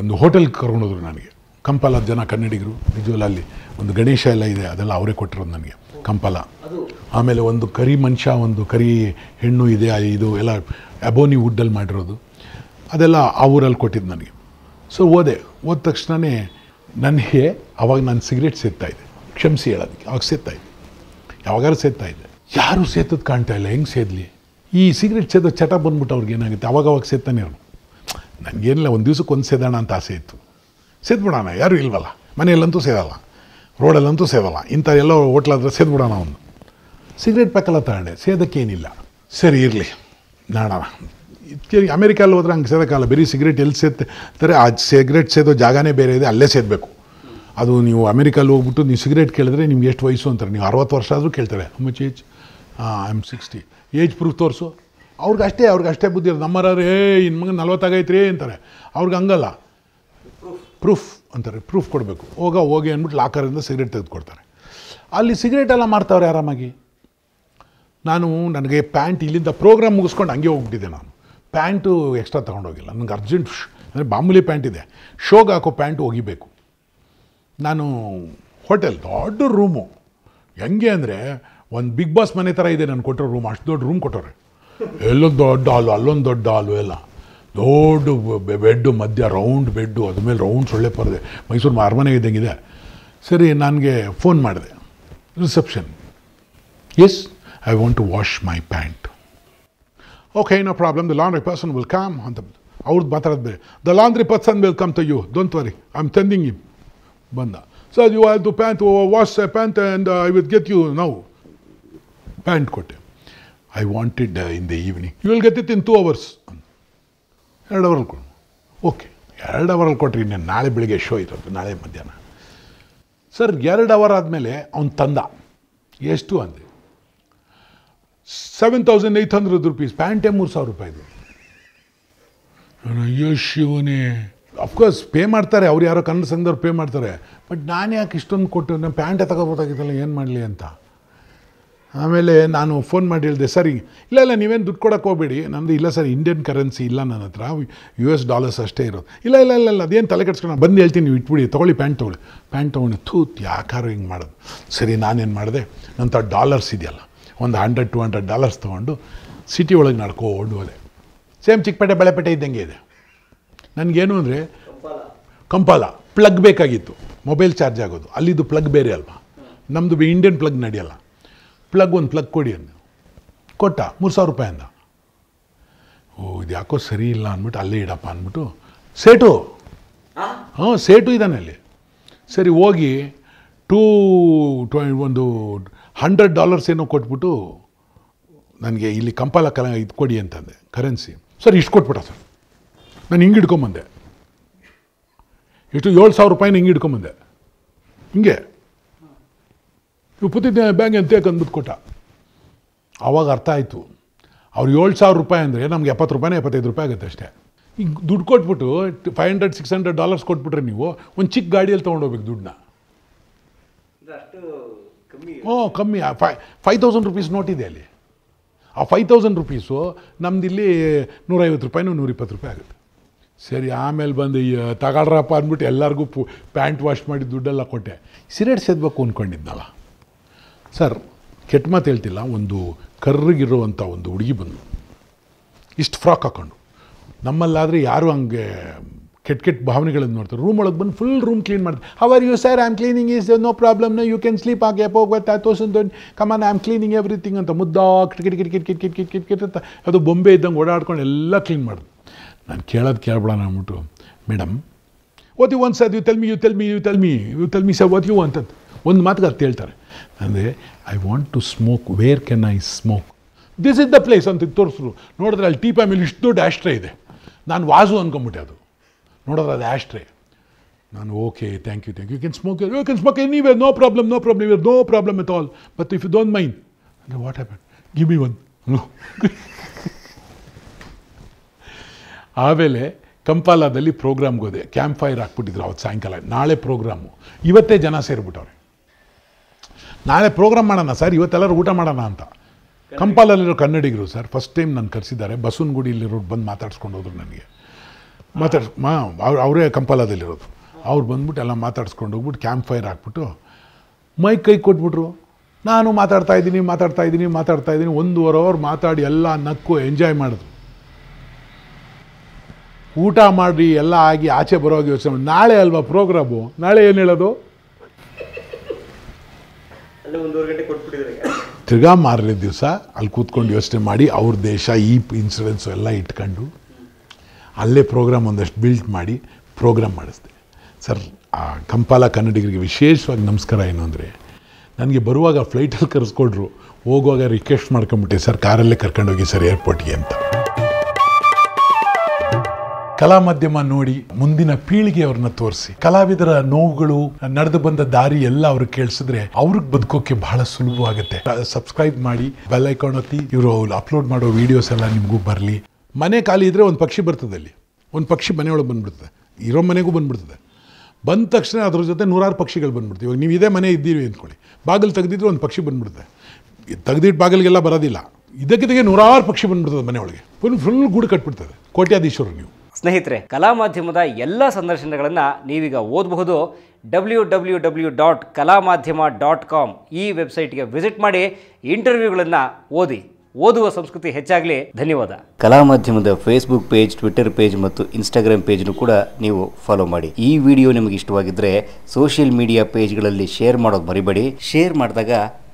[SPEAKER 1] ಒಂದು ಹೋಟೆಲ್ ಕರ್ಕೊಂಡೋದ್ರು ನನಗೆ ಕಂಪಲ ಜನ ಕನ್ನಡಿಗರು ನಿಜವಲ್ಲ ಅಲ್ಲಿ ಒಂದು ಗಣೇಶ ಎಲ್ಲ ಇದೆ ಅದೆಲ್ಲ ಅವರೇ ಕೊಟ್ಟಿರೋದು ನನಗೆ ಕಂಪಲ ಆಮೇಲೆ ಒಂದು ಕರಿ ಮನುಷ್ಯ ಒಂದು ಕರಿ ಹೆಣ್ಣು ಇದೆ ಇದು ಎಲ್ಲ ಅಬೋನಿ ವುಡ್ಡಲ್ಲಿ ಮಾಡಿರೋದು ಅದೆಲ್ಲ ಆ ಊರಲ್ಲಿ ಕೊಟ್ಟಿದ್ದು ನನಗೆ ಸೊ ಓದೆ ಓದ ತಕ್ಷಣವೇ ನನಗೆ ಅವಾಗ ನಾನು ಸಿಗರೇಟ್ ಸಿಗ್ತಾಯಿದ್ದೆ ಕ್ಷಮಿಸಿ ಹೇಳೋದಕ್ಕೆ ಅವಾಗ ಸೇತಾ ಇದ್ದೆ ಯಾವಾಗಾರು ಸೇತಾ ಇದ್ದೆ ಯಾರು ಸೇತದ್ದು ಕಾಣ್ತಾ ಇಲ್ಲ ಹೆಂಗೆ ಸೇದ್ಲಿ ಈ ಸಿಗರೆಟ್ ಸೇದೋ ಚಟ ಬಂದ್ಬಿಟ್ಟು ಅವ್ರಿಗೆ ಏನಾಗುತ್ತೆ ಅವಾಗ ಅವಾಗ ಸೇತಾನೆ ಅವನು ನನಗೇನಿಲ್ಲ ಒಂದು ದಿವ್ಸಕ್ಕೆ ಒಂದು ಸೇದೋಣ ಅಂತ ಆಸೆ ಇತ್ತು ಸೇದ್ಬಿಡೋಣ ಯಾರು ಇಲ್ವಲ್ಲ ಮನೆಯಲ್ಲಂತೂ ಸೇದಲ್ಲ ರೋಡಲ್ಲಂತೂ ಸೇದಲ್ಲ ಇಂಥ ಎಲ್ಲ ಹೋಟ್ಲಾದ್ರೆ ಸೇದ್ಬಿಡೋಣ ಅವನು ಸಿಗರೇಟ್ ಪ್ಯಾಕಲ್ಲ ತಗೊಂಡೆ ಸೇದಕ್ಕೇನಿಲ್ಲ ಸರಿ ಇರಲಿ ನೋಡೋಣ ಅಮೇರಿಕಲ್ಲಿ ಹೋದ್ರೆ ಹಂಗೆ ಸೇದೋಕ್ಕಲ್ಲ ಬರೀ ಸಿಗರೇಟ್ ಎಲ್ಲಿ ಸೇದ್ತಾರೆ ಆ ಸಿಗರೇಟ್ ಸೇದೋ ಜಾಗನೇ ಬೇರೆ ಇದೆ ಅಲ್ಲೇ ಸೇದಬೇಕು ಅದು ನೀವು ಅಮೆರಿಕಲ್ಲಿ ಹೋಗ್ಬಿಟ್ಟು ನೀವು ಸಿಗರೇಟ್ ಕೇಳಿದ್ರೆ ನಿಮ್ಗೆ ಎಷ್ಟು ವಯಸ್ಸು ಅಂತಾರೆ ನೀವು ಅರವತ್ತು ವರ್ಷ ಆದರೂ ಕೇಳ್ತಾರೆ much age I am sixty age proof ತೋರಿಸು ಅವ್ರಿಗೆ ಅಷ್ಟೇ ಅವ್ರಿಗೆ ಅಷ್ಟೇ ಬುದ್ಧಿ ಇರೋದು ಏ ಇನ್ನು ಮಗ ನಲ್ವತ್ತಾಗೈತೆ ರೀ ಅಂತಾರೆ ಅವ್ರಿಗೆ ಹಂಗಲ್ಲ ಪ್ರೂಫ್ ಅಂತಾರೆ ಪ್ರೂಫ್ ಕೊಡಬೇಕು ಹೋಗ ಹೋಗಿ ಅಂದ್ಬಿಟ್ಟು ಲಾಕರಿಂದ ಸಿಗರೇಟ್ ತೆಗೆದುಕೊಡ್ತಾರೆ ಅಲ್ಲಿ ಎಲ್ಲ ಮಾಡ್ತಾವ್ರೆ ಆರಾಮಾಗಿ ನಾನು ನನಗೆ ಪ್ಯಾಂಟ್ ಇಲ್ಲಿಂದ ಪ್ರೋಗ್ರಾಮ್ ಮುಗಿಸ್ಕೊಂಡು ಹಂಗೆ ಹೋಗ್ಬಿಟ್ಟಿದ್ದೆ ನಾನು ಪ್ಯಾಂಟು ಎಕ್ಸ್ಟ್ರಾ ತೊಗೊಂಡೋಗಿಲ್ಲ ನನಗೆ ಅರ್ಜೆಂಟ್ ಅಂದರೆ ಮಾಮೂಲಿ ಪ್ಯಾಂಟ್ ಇದೆ ಶೋಗೆ ಹಾಕೋ ಪ್ಯಾಂಟ್ ಒಗಿಬೇಕು ನಾನು ಹೋಟೆಲ್ ದೊಡ್ಡ ರೂಮು ಹೆಂಗೆ ಅಂದರೆ ಒಂದು ಬಿಗ್ ಬಾಸ್ ಮನೆ ಥರ ಇದೆ ನಾನು ಕೊಟ್ಟರೆ ರೂಮ್ ಅಷ್ಟು ದೊಡ್ಡ ರೂಮ್ ಕೊಟ್ಟವ್ರೆ ಎಲ್ಲೊಂದು ದೊಡ್ಡ ಹಾಲು ಅಲ್ಲೊಂದು ದೊಡ್ಡ ಹಾಲು ಎಲ್ಲ ದೊಡ್ಡ ಬೆಡ್ಡು ಮಧ್ಯ ರೌಂಡ್ ಬೆಡ್ಡು ಅದ್ರ ಮೇಲೆ ರೌಂಡ್ ಸೊಳ್ಳೆ ಪರದೆ ಮೈಸೂರು ಅರಮನೆ ಇದ್ದಂಗಿದೆ ಸರಿ ನನಗೆ ಫೋನ್ ಮಾಡಿದೆ reception yes I want to wash my pant okay no problem the laundry person will come ಅಂತ ಅವ್ರದ್ದು ಮಾತಾಡೋದು ಬೇರೆ the laundry person will come to you don't worry I am sending him ಬಂದ sir you have to pant wash a pant and I will get you ನಾವು pant ಕೊಟ್ಟೆ I wanted in the evening you will get it in two hours ಎರಡು ಅವರಲ್ಲಿ ಕೊಡು okay ಎರಡು ಅವರಲ್ಲಿ ಕೊಟ್ಟರೆ ಇನ್ನೇನು ನಾಳೆ ಬೆಳಿಗ್ಗೆ ಶೋ ಇರೋದು ನಾಳೆ ಮಧ್ಯಾಹ್ನ ಸರ್ ಎರಡು ಅವರ್ ಆದಮೇಲೆ ಅವ್ನು ತಂದ ಎಷ್ಟು ಅಂದೆ seven thousand eight hundred rupees ಪ್ಯಾಂಟೇ ಮೂರು ಸಾವಿರ ರೂಪಾಯಿದು ಅಯ್ಯೋ ಶಿವನೇ ಅಫ್ಕೋರ್ಸ್ ಪೇ ಮಾಡ್ತಾರೆ ಅವ್ರು ಯಾರೋ ಕನ್ನಡ ಸಂಘದವ್ರು ಪೇ ಮಾಡ್ತಾರೆ ಬಟ್ ನಾನು ಯಾಕೆ ಇಷ್ಟೊಂದು ಕೊಟ್ಟು ನಾನು ಪ್ಯಾಂಟೇ ತಗೋಬೋದಾಗಿತ್ತಲ್ಲ ಏನು ಮಾಡಲಿ ಅಂತ ಆಮೇಲೆ ನಾನು ಫೋನ್ ಮಾಡಿ ಹೇಳಿದೆ ಸರಿ ಇಲ್ಲ ಇಲ್ಲ ನೀವೇನು ದುಡ್ಡು ಕೊಡೋಕೆ ಹೋಗಬೇಡಿ ನಮ್ಮದು ಇಲ್ಲ ಸರ್ ಇಂಡಿಯನ್ ಕರೆನ್ಸಿ ಇಲ್ಲ ನನ್ನ ಹತ್ರ ಯು ಎಸ್ ಡಾಲರ್ಸ್ ಅಷ್ಟೇ ಇರೋದು ಇಲ್ಲ ಇಲ್ಲ ಇಲ್ಲ ಇಲ್ಲ ಅದೇನು ತಲೆ ಕೆಡ್ಸ್ಕೊಂಡು ಬಂದು ಹೇಳ್ತೀನಿ ನೀವು ಇಟ್ಬಿಡಿ ತೊಗೊಳ್ಳಿ ಪ್ಯಾಂಟ್ ತೊಗೊಳ್ಳಿ ಪ್ಯಾಂಟ್ ತೊಗೊಂಡು ಥೂತ್ ಯಾಕಾರು ಹಿಂಗೆ ಮಾಡೋದು ಸರಿ ನಾನೇನು ಮಾಡಿದೆ ನಂತರ ಡಾಲರ್ಸ್ ಇದೆಯಲ್ಲ ಒಂದು ಹಂಡ್ರೆಡ್ ಟು ಹಂಡ್ರೆಡ್ ಡಾಲರ್ಸ್ ತೊಗೊಂಡು ಸಿಟಿ ಒಳಗೆ ನಡ್ಕೋ ಹೋದೆ ಸೇಮ್ ಚಿಕ್ಕಪೇಟೆ ಬಳೆಪೇಟೆ ಇದ್ದಂಗೆ ಇದೆ ನನಗೇನು ಅಂದರೆ ಕಂಪಾಲ ಪ್ಲಗ್ ಬೇಕಾಗಿತ್ತು ಮೊಬೈಲ್ ಚಾರ್ಜ್ ಆಗೋದು ಅಲ್ಲಿದ್ದು ಪ್ಲಗ್ ಬೇರೆ ಅಲ್ವಾ ನಮ್ಮದು ಬಿ ಇಂಡಿಯನ್ ಪ್ಲಗ್ ನಡೆಯಲ್ಲ ಪ್ಲಗ್ ಒಂದು ಪ್ಲಗ್ ಕೊಡಿ ಅಂದ ಕೊಟ್ಟ ಮೂರು ಸಾವಿರ ರೂಪಾಯಿ ಅಂದ ಓ ಇದು ಯಾಕೋ ಸರಿ ಇಲ್ಲ ಅಂದ್ಬಿಟ್ಟು ಅಲ್ಲೇ ಇಡಪ್ಪ ಅಂದ್ಬಿಟ್ಟು ಸೇಟು ಹಾಂ ಸೇಟು ಇದ್ದಾನೆ ಅಲ್ಲಿ ಸರಿ ಹೋಗಿ ಟೂ ಟ್ವೆ ಒಂದು ಹಂಡ್ರೆಡ್ ಡಾಲರ್ಸ್ ಏನೋ ಕೊಟ್ಬಿಟ್ಟು ನನಗೆ ಇಲ್ಲಿ ಕಂಪಾಲ ಕಲ ಇದು ಕೊಡಿ ಅಂತಂದೆ ಕರೆನ್ಸಿ ಸರ್ ಇಷ್ಟು ಕೊಟ್ಬಿಟ್ಟ ಸರ್ ನಾನು ಹಿಂಗೆ ಇಟ್ಕೊಂಬಂದೆ ಎಷ್ಟು ಏಳು ಸಾವಿರ ರೂಪಾಯಿನ ಹಿಂಗೆ ಇಟ್ಕೊಂಬಂದೆ ಹಿಂಗೆ ಇವು ಪುತ್ತಿದ್ದೆ ಬ್ಯಾಂಕ್ ಅಂತ ಅಂದ್ಬಿಟ್ಟು ಕೊಟ್ಟ ಆವಾಗ ಅರ್ಥ ಆಯಿತು ಅವ್ರು ಏಳು ಸಾವಿರ ರೂಪಾಯಿ ಅಂದರೆ ನಮ್ಗೆ ಎಪ್ಪತ್ತು ರೂಪಾಯಿನೇ ಎಪ್ಪತ್ತೈದು ರೂಪಾಯಿ ಆಗುತ್ತೆ ಅಷ್ಟೇ ಈಗ ದುಡ್ಡು ಕೊಟ್ಬಿಟ್ಟು five hundred six hundred dollars ಕೊಟ್ಬಿಟ್ರೆ ನೀವು ಒಂದು ಚಿಕ್ಕ ಗಾಡಿಯಲ್ಲಿ ಹೋಗ್ಬೇಕು ದುಡ್ಡನ್ನ ಹ್ಞೂ ಕಮ್ಮಿ ಫೈ ಫೈವ್ ತೌಸಂಡ್ ರುಪೀಸ್ ನೋಟಿದೆ ಅಲ್ಲಿ ಆ ಫೈವ್ ತೌಸಂಡ್ ರುಪೀಸು ನಮ್ದಿಲ್ಲಿ ನೂರೈವತ್ತು ರೂಪಾಯಿನೂ ನೂರಿಪ್ಪತ್ತು ರೂಪಾಯಿ ಆಗುತ್ತೆ ಸರಿ ಆಮೇಲೆ ಬಂದು ಈ ಅಂದ್ಬಿಟ್ಟು ಎಲ್ಲರಿಗೂ ಪು ಪ್ಯಾಂಟ್ ವಾಶ್ ಮಾಡಿ ದುಡ್ಡೆಲ್ಲ ಕೊಟ್ಟೆ ಸಿರೇಟ್ ಸೇದಬೇಕು ಅಂದ್ಕೊಂಡಿದ್ನಲ್ಲ ಸರ್ ಕೆಟ್ಟ ಮಾತು ಹೇಳ್ತಿಲ್ಲ ಒಂದು ಕರ್ರಿಗಿರುವಂಥ ಒಂದು ಹುಡುಗಿ ಬಂದು ಇಷ್ಟು ಫ್ರಾಕ್ ಹಾಕ್ಕೊಂಡು ನಮ್ಮಲ್ಲಾದರೆ ಯಾರು ಹಂಗೆ ಕೆಟ್ಟ ಕೆಟ್ಟ ಭಾವನೆಗಳನ್ನು ನೋಡ್ತಾರೆ ರೂಮ್ ಒಳಗೆ ಬಂದು ಫುಲ್ ರೂಮ್ ಕ್ಲೀನ್ ಮಾಡ್ತಾರೆ how are you sir I am cleaning is no problem no you can sleep ಆಗಿ ಎಪ್ ಹೋಗ್ತಾ ತೋಸನ್ ದೊಡ್ಡ come on I am cleaning everything ಅಂತ ಮುದ್ದಾ ಕಿಟ್ ಕಿಟ್ ಕಿಟ್ ಕಿಟ್ ಕಿಟ್ ಕಿಟ್ ಕಿಟ್ ಕಿಟ್ ಕಿಟ್ ಅಂತ ಅದು ಬೊಂಬೆ ಇದ್ದಂಗೆ ಓಡಾಡ್ಕೊಂಡು ಎಲ್ಲ ಕ್ಲೀನ್ ಮಾಡಿದ್ರು ನಾನು ಕೇಳೋದು ಕೇಳಬೇಡಣ ಅಂದ್ಬಿಟ್ಟು ಮೇಡಮ್ ಓದಿ ಒಂದು sir you tell me you tell me you tell me you tell me sir ಓದಿ ಯು ಅಂತದ್ದು ಒಂದು ಮಾತಿಗೆ ಅರ್ಥ ಹೇಳ್ತಾರೆ ಅಂದರೆ I want to smoke where can I smoke this is the place ಅಂತ ತೋರಿಸ್ರು ನೋಡಿದ್ರೆ ಅಲ್ಲಿ ಟೀ ಪ್ಯಾಮಿಲಿ ಇಷ್ಟು ದೊಡ್ಡ ಆಶ್ಟ್ರೇ ಇದೆ ನಾನು ವಾಸು ಅಂದ್ಕೊಂಬಿಟ್ಟೆ ಅದು ನೋಡಿದ್ರೆ ಅದು ಆಶ್ಟ್ರೇ ನಾನು okay thank you thank you can smoke you can smoke anyway no problem no problem ಇವೆ no problem at all but if you don't mind ಅಂದರೆ what happen give me one ಆಮೇಲೆ ಕಂಪಾಲಾದಲ್ಲಿ ಪ್ರೋಗ್ರಾಮ್ಗೆ ಹೋದೆ ಕ್ಯಾಂಪ್ ಫೈರ್ ಹಾಕ್ಬಿಟ್ಟಿದ್ರು ಅವತ್ತು ಸಾಯಂಕಾಲ ನಾಳೆ programme ಇವತ್ತೇ ಜನ ಸೇರಿಬಿಟ್ಟವ್ರೆ ನಾಳೆ ಪ್ರೋಗ್ರಾಮ್ ಮಾಡೋಣ ಸರ್ ಇವತ್ತೆಲ್ಲರೂ ಊಟ ಮಾಡೋಣ ಅಂತ ಕಂಪಾಲಲ್ಲಿರೋ ಕನ್ನಡಿಗರು ಸರ್ ಫಸ್ಟ್ ಟೈಮ್ ನಾನು ಕರೆಸಿದ್ದಾರೆ ಬಸವನಗುಡಿಯಲ್ಲಿರೋ ಬಂದು ಮಾತಾಡ್ಸ್ಕೊಂಡು ಹೋದ್ರು ನನಗೆ ಮಾತಾಡ್ಸ್ ಮಾ ಅವ್ರು ಅವರೇ ಕಂಪಾಲದಲ್ಲಿರೋದು ಅವ್ರು ಬಂದ್ಬಿಟ್ಟು ಎಲ್ಲ ಮಾತಾಡ್ಸ್ಕೊಂಡು ಹೋಗ್ಬಿಟ್ಟು ಕ್ಯಾಂಪ್ ಫೈರ್ ಹಾಕ್ಬಿಟ್ಟು ಮೈ ಕೈ ಕೊಟ್ಬಿಟ್ರು ನಾನು ಮಾತಾಡ್ತಾ ಇದ್ದೀನಿ ಮಾತಾಡ್ತಾ ಇದ್ದೀನಿ ಮಾತಾಡ್ತಾ ಇದ್ದೀನಿ ಒಂದೂವರೆ ಅವ್ರು ಮಾತಾಡಿ ಎಲ್ಲ ನಕ್ಕು ಎಂಜಾಯ್ ಮಾಡಿದ್ರು ಊಟ ಮಾಡಿ ಎಲ್ಲ ಆಗಿ ಆಚೆ ಬರೋ ಯೋಚನೆ ಮಾಡಿ ನಾಳೆ ಅಲ್ವಾ ಪ್ರೋಗ್ರಾಮು ನಾಳೆ ಏನು ಹೇಳೋದು ತಿರ್ಗಾ ಮಾರನೇ ದಿವಸ ಅಲ್ಲಿ ಕೂತ್ಕೊಂಡು ಯೋಚನೆ ಮಾಡಿ ಅವ್ರ ದೇಶ ಈ ಇನ್ಸೂರೆನ್ಸು ಎಲ್ಲ ಇಟ್ಕೊಂಡು ಅಲ್ಲೇ ಪ್ರೋಗ್ರಾಮ್ ಒಂದಷ್ಟು ಬಿಲ್ಟ್ ಮಾಡಿ ಪ್ರೋಗ್ರಾಮ್ ಮಾಡಿಸ್ದೆ ಸರ್ ಆ ಕಂಪಾಲ ಕನ್ನಡಿಗರಿಗೆ ವಿಶೇಷವಾಗಿ ನಮಸ್ಕಾರ ಏನು ಅಂದರೆ ನನಗೆ ಬರುವಾಗ ಫ್ಲೈಟಲ್ಲಿ ಕರೆಸ್ಕೊಡ್ರು ಹೋಗುವಾಗ ರಿಕ್ವೆಸ್ಟ್ ಮಾಡ್ಕೊಂಬಿಟ್ಟೆ ಸರ್ ಕಾರಲ್ಲೇ ಕರ್ಕೊಂಡೋಗಿ ಸರ್ ಏರ್ಪೋರ್ಟ್ಗೆ ಅಂತ ಕಲಾ ಮಾಧ್ಯಮ ನೋಡಿ ಮುಂದಿನ ಅವ್ರನ್ನ ತೋರಿಸಿ ಕಲಾವಿದರ ನೋವುಗಳು ನಡೆದು ಬಂದ ದಾರಿ ಎಲ್ಲ ಅವ್ರು ಕೇಳಿಸಿದ್ರೆ ಅವ್ರಿಗೆ ಬದುಕೋಕೆ ಬಹಳ ಸುಲಭವಾಗುತ್ತೆ ಸಬ್ಸ್ಕ್ರೈಬ್ ಮಾಡಿ ಬೆಲ್ ಐಕಾನ್ ಒತ್ತಿ ಇವರು ಅಪ್ಲೋಡ್ ಮಾಡೋ ವಿಡಿಯೋಸ್ ಎಲ್ಲ ನಿಮಗೂ ಬರಲಿ ಮನೆ ಖಾಲಿ ಇದ್ರೆ ಒಂದು ಪಕ್ಷಿ ಬರ್ತದೆ ಅಲ್ಲಿ ಒಂದು ಪಕ್ಷಿ ಮನೆಯೊಳಗೆ ಬಂದ್ಬಿಡ್ತದೆ ಇರೋ ಮನೆಗೂ ಬಂದ್ಬಿಡ್ತದೆ ಬಂದ ತಕ್ಷಣ ಅದ್ರ ಜೊತೆ ನೂರಾರು ಪಕ್ಷಿಗಳು ಬಂದ್ಬಿಡ್ತೀವಿ ಇವಾಗ ನೀವು ಇದೇ ಮನೆ ಇದ್ದೀರಿ ಅಂದ್ಕೊಳ್ಳಿ ಬಾಗಿಲು ತೆಗೆದಿದ್ರೆ ಒಂದು ಪಕ್ಷಿ ಬಂದ್ಬಿಡ್ತದೆ ತೆಗೆದಿಟ್ಟು ಬಾಗಿಲಿಗೆಲ್ಲ ಬರೋದಿಲ್ಲ ಇದಕ್ಕೆ ನೂರಾರು ಪಕ್ಷಿ ಬಂದ್ಬಿಡ್ತದೆ ಮನೆಯೊಳಗೆ ಫುಲ್ ಫುಲ್ ಗೂಡು ಕಟ್ಬಿಡ್ತದೆ ಕೋಟ್ಯಾಧೀಶ್ವರ ನೀವು ಸ್ನೇಹಿತರೆ ಕಲಾ ಮಾಧ್ಯಮದ ಎಲ್ಲ ಸಂದರ್ಶನಗಳನ್ನು ನೀವೀಗ ಓದಬಹುದು ಡಬ್ಲ್ಯೂ ಡಬ್ಲ್ಯೂ ಡಬ್ಲ್ಯೂ ಡಾಟ್ ಕಲಾ ಮಾಧ್ಯಮ ಡಾಟ್ ಕಾಮ್ ಈ ವೆಬ್ಸೈಟ್ಗೆ ವಿಸಿಟ್ ಮಾಡಿ ಇಂಟರ್ವ್ಯೂಗಳನ್ನು ಓದಿ ಓದುವ ಸಂಸ್ಕೃತಿ ಹೆಚ್ಚಾಗಲಿ ಧನ್ಯವಾದ ಕಲಾ ಮಾಧ್ಯಮದ ಫೇಸ್ಬುಕ್ ಪೇಜ್ ಟ್ವಿಟರ್ ಪೇಜ್ ಮತ್ತು ಇನ್ಸ್ಟಾಗ್ರಾಮ್ ಪೇಜ್ನು ಕೂಡ ನೀವು ಫಾಲೋ ಮಾಡಿ ಈ ವಿಡಿಯೋ ನಿಮಗೆ ಇಷ್ಟವಾಗಿದ್ದರೆ ಸೋಷಿಯಲ್ ಮೀಡಿಯಾ ಪೇಜ್ಗಳಲ್ಲಿ ಶೇರ್ ಮಾಡೋದು ಮರಿಬೇಡಿ ಶೇರ್ ಮಾಡಿದಾಗ